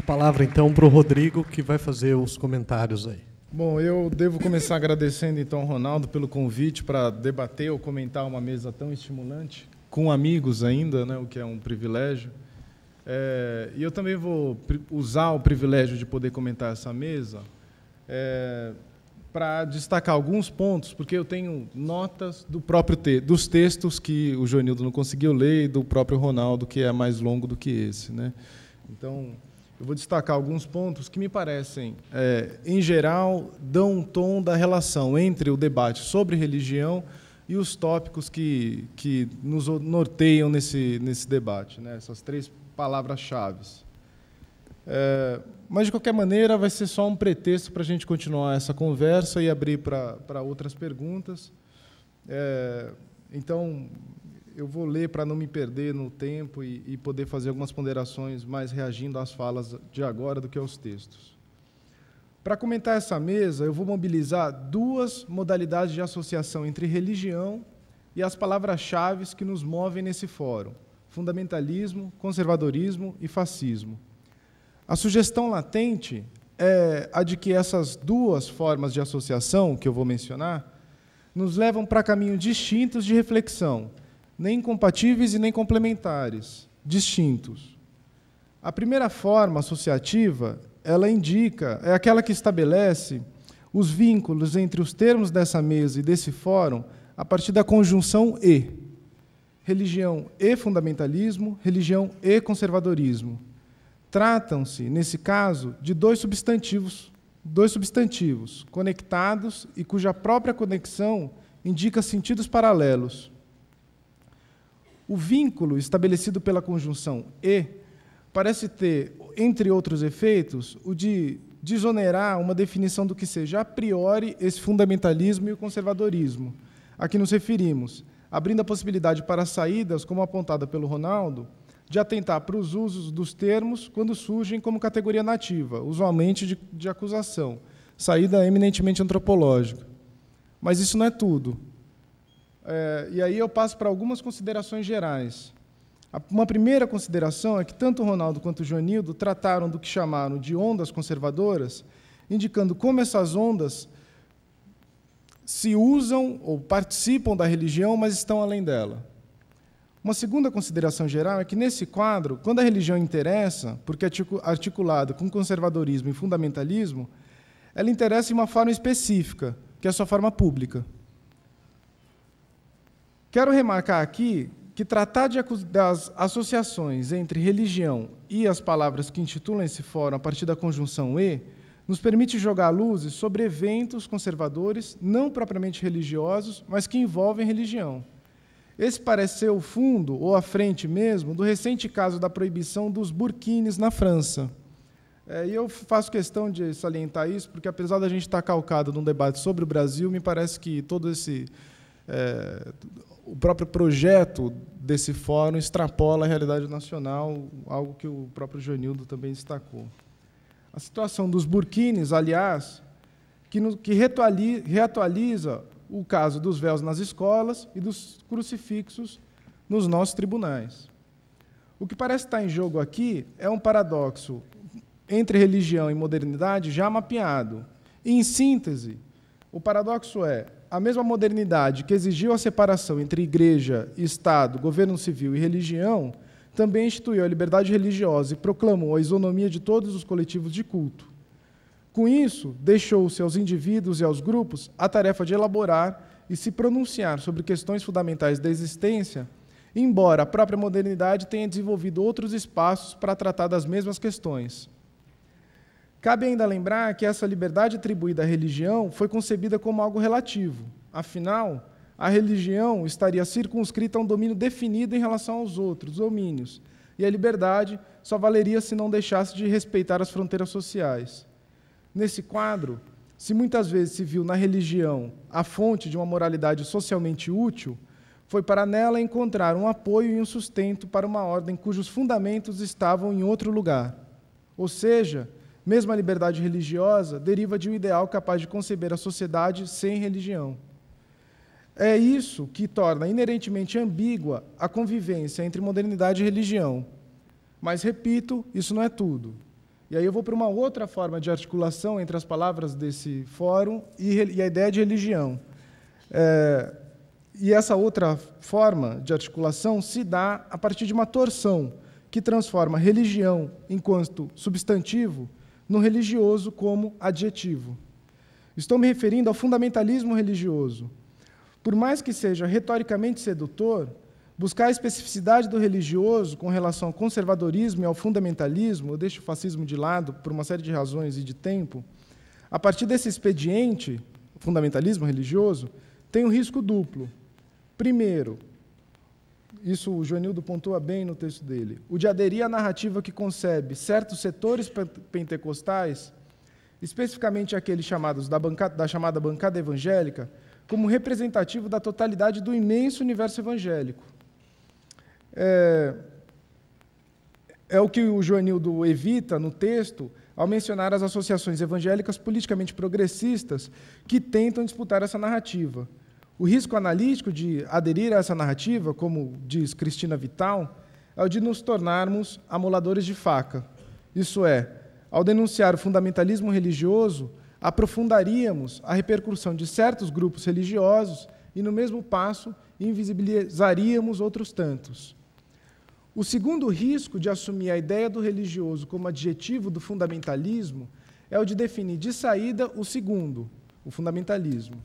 a palavra então para o Rodrigo, que vai fazer os comentários aí. Bom, eu devo começar agradecendo então Ronaldo pelo convite para debater ou comentar uma mesa tão estimulante com amigos ainda, né, o que é um privilégio. É, e eu também vou usar o privilégio de poder comentar essa mesa é, para destacar alguns pontos, porque eu tenho notas do próprio te dos textos que o Joanildo não conseguiu ler e do próprio Ronaldo, que é mais longo do que esse. Né? Então, eu vou destacar alguns pontos que me parecem, é, em geral, dão um tom da relação entre o debate sobre religião e os tópicos que, que nos norteiam nesse, nesse debate, né? essas três palavras-chave. É, mas, de qualquer maneira, vai ser só um pretexto para a gente continuar essa conversa e abrir para outras perguntas. É, então, eu vou ler para não me perder no tempo e, e poder fazer algumas ponderações mais reagindo às falas de agora do que aos textos. Para comentar essa mesa, eu vou mobilizar duas modalidades de associação entre religião e as palavras-chave que nos movem nesse fórum: fundamentalismo, conservadorismo e fascismo. A sugestão latente é a de que essas duas formas de associação que eu vou mencionar nos levam para caminhos distintos de reflexão, nem compatíveis e nem complementares, distintos. A primeira forma associativa, ela indica, é aquela que estabelece os vínculos entre os termos dessa mesa e desse fórum a partir da conjunção e. Religião e fundamentalismo, religião e conservadorismo. Tratam-se, nesse caso, de dois substantivos, dois substantivos conectados e cuja própria conexão indica sentidos paralelos. O vínculo estabelecido pela conjunção e parece ter, entre outros efeitos, o de desonerar uma definição do que seja a priori esse fundamentalismo e o conservadorismo a que nos referimos, abrindo a possibilidade para saídas, como apontada pelo Ronaldo, de atentar para os usos dos termos quando surgem como categoria nativa, usualmente de, de acusação, saída eminentemente antropológica. Mas isso não é tudo. É, e aí eu passo para algumas considerações gerais. Uma primeira consideração é que tanto o Ronaldo quanto o Joanildo trataram do que chamaram de ondas conservadoras, indicando como essas ondas se usam ou participam da religião, mas estão além dela. Uma segunda consideração geral é que, nesse quadro, quando a religião interessa, porque é articulada com conservadorismo e fundamentalismo, ela interessa de uma forma específica, que é a sua forma pública. Quero remarcar aqui que tratar de, das associações entre religião e as palavras que intitulam esse fórum a partir da conjunção E nos permite jogar luzes sobre eventos conservadores não propriamente religiosos, mas que envolvem religião. Esse parece ser o fundo, ou a frente mesmo, do recente caso da proibição dos burkines na França. É, e eu faço questão de salientar isso, porque apesar da gente estar calcado num debate sobre o Brasil, me parece que todo esse é, o próprio projeto desse fórum extrapola a realidade nacional, algo que o próprio Jonildo também destacou. A situação dos burkines, aliás, que, no, que reatualiza, reatualiza o caso dos véus nas escolas e dos crucifixos nos nossos tribunais. O que parece estar em jogo aqui é um paradoxo entre religião e modernidade já mapeado. em síntese, o paradoxo é a mesma modernidade que exigiu a separação entre igreja, Estado, governo civil e religião, também instituiu a liberdade religiosa e proclamou a isonomia de todos os coletivos de culto. Com isso, deixou-se aos indivíduos e aos grupos a tarefa de elaborar e se pronunciar sobre questões fundamentais da existência, embora a própria modernidade tenha desenvolvido outros espaços para tratar das mesmas questões. Cabe ainda lembrar que essa liberdade atribuída à religião foi concebida como algo relativo. Afinal, a religião estaria circunscrita a um domínio definido em relação aos outros domínios, e a liberdade só valeria se não deixasse de respeitar as fronteiras sociais. Nesse quadro, se muitas vezes se viu na religião a fonte de uma moralidade socialmente útil, foi para nela encontrar um apoio e um sustento para uma ordem cujos fundamentos estavam em outro lugar. Ou seja, mesmo a liberdade religiosa deriva de um ideal capaz de conceber a sociedade sem religião. É isso que torna inerentemente ambígua a convivência entre modernidade e religião. Mas, repito, isso não é tudo. E aí eu vou para uma outra forma de articulação entre as palavras desse fórum e, a ideia de religião. É, e essa outra forma de articulação se dá a partir de uma torção que transforma religião enquanto substantivo no religioso como adjetivo. Estou me referindo ao fundamentalismo religioso. Por mais que seja retoricamente sedutor, buscar a especificidade do religioso com relação ao conservadorismo e ao fundamentalismo, eu deixo o fascismo de lado por uma série de razões e de tempo, a partir desse expediente, fundamentalismo religioso, tem um risco duplo. Primeiro, isso o Joanildo pontua bem no texto dele. O de aderir à narrativa que concebe certos setores pentecostais, especificamente aqueles chamados da, bancada, da chamada bancada evangélica, como representativo da totalidade do imenso universo evangélico. É, é o que o Joanildo evita no texto ao mencionar as associações evangélicas politicamente progressistas que tentam disputar essa narrativa. O risco analítico de aderir a essa narrativa, como diz Cristina Vital, é o de nos tornarmos amoladores de faca. Isso é, ao denunciar o fundamentalismo religioso, aprofundaríamos a repercussão de certos grupos religiosos e, no mesmo passo, invisibilizaríamos outros tantos. O segundo risco de assumir a ideia do religioso como adjetivo do fundamentalismo é o de definir de saída o segundo, o fundamentalismo.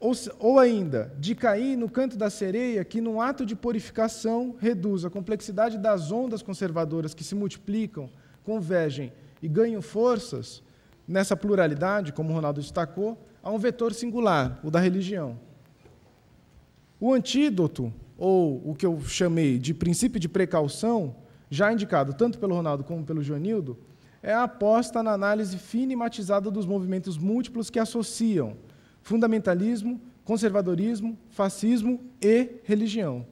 Ou, ou ainda, de cair no canto da sereia, que num ato de purificação reduz a complexidade das ondas conservadoras que se multiplicam, convergem e ganham forças, nessa pluralidade, como o Ronaldo destacou, a um vetor singular, o da religião. O antídoto, ou o que eu chamei de princípio de precaução, já indicado tanto pelo Ronaldo como pelo Joanildo, é a aposta na análise finimatizada dos movimentos múltiplos que associam fundamentalismo, conservadorismo, fascismo e religião.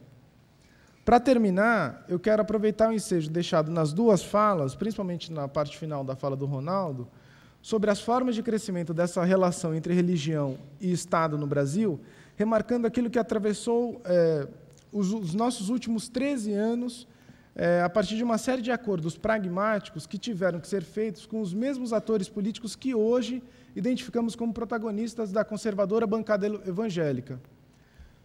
Para terminar, eu quero aproveitar o ensejo deixado nas duas falas, principalmente na parte final da fala do Ronaldo, sobre as formas de crescimento dessa relação entre religião e Estado no Brasil, remarcando aquilo que atravessou eh, os, os, nossos últimos 13 anos é, a partir de uma série de acordos pragmáticos que tiveram que ser feitos com os mesmos atores políticos que hoje identificamos como protagonistas da conservadora bancada evangélica.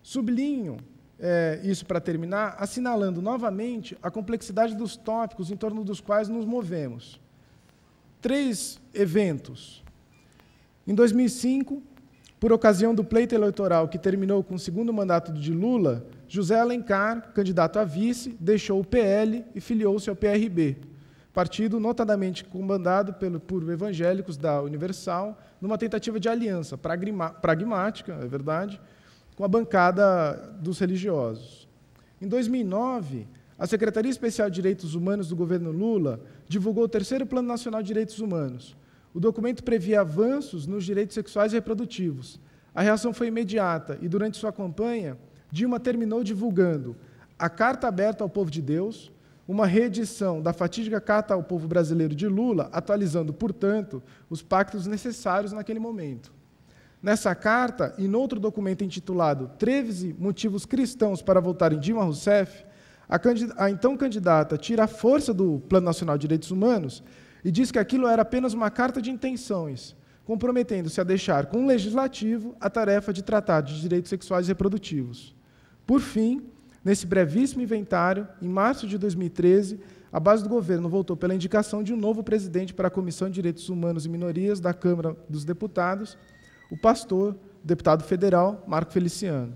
Sublinho é, isso para terminar, assinalando novamente a complexidade dos tópicos em torno dos quais nos movemos. Três eventos. Em 2005, por ocasião do pleito eleitoral que terminou com o segundo mandato de Lula, José Alencar, candidato a vice, deixou o PL e filiou-se ao PRB, partido notadamente comandado pelo, por evangélicos da Universal, numa tentativa de aliança pragmática, é verdade, com a bancada dos religiosos. Em 2009, a Secretaria Especial de Direitos Humanos do governo Lula divulgou o terceiro Plano Nacional de Direitos Humanos, o documento previa avanços nos direitos sexuais e reprodutivos. A reação foi imediata e, durante sua campanha, Dilma terminou divulgando a Carta Aberta ao Povo de Deus, uma reedição da fatídica Carta ao Povo Brasileiro de Lula, atualizando, portanto, os pactos necessários naquele momento. Nessa carta e noutro documento intitulado 13 Motivos Cristãos para voltar em Dilma Rousseff, a, a então candidata tira a força do Plano Nacional de Direitos Humanos e diz que aquilo era apenas uma carta de intenções, comprometendo-se a deixar com o legislativo a tarefa de tratar de direitos sexuais e reprodutivos. Por fim, nesse brevíssimo inventário, em março de 2013, a base do governo voltou pela indicação de um novo presidente para a Comissão de Direitos Humanos e Minorias da Câmara dos Deputados, o pastor, deputado federal Marco Feliciano.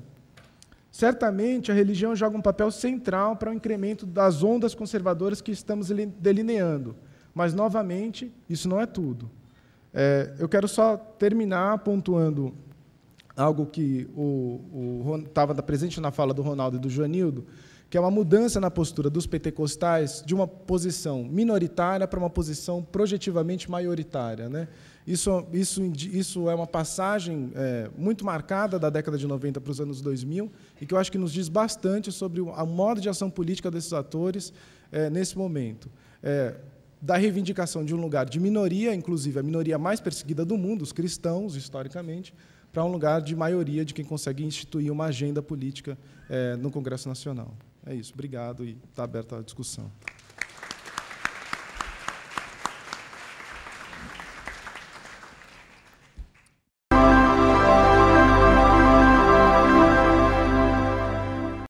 Certamente, a religião joga um papel central para o incremento das ondas conservadoras que estamos delineando mas, novamente, isso não é tudo. É, eu quero só terminar pontuando algo que estava presente na fala do Ronaldo e do Joanildo, que é uma mudança na postura dos pentecostais de uma posição minoritária para uma posição projetivamente maioritária. Né? Isso, isso, isso é uma passagem é, muito marcada da década de 90 para os anos 2000 e que eu acho que nos diz bastante sobre a modo de ação política desses atores é, nesse momento. É, da reivindicação de um lugar de minoria, inclusive a minoria mais perseguida do mundo, os cristãos, historicamente, para um lugar de maioria de quem consegue instituir uma agenda política é, no Congresso Nacional. É isso. Obrigado e está aberta a discussão.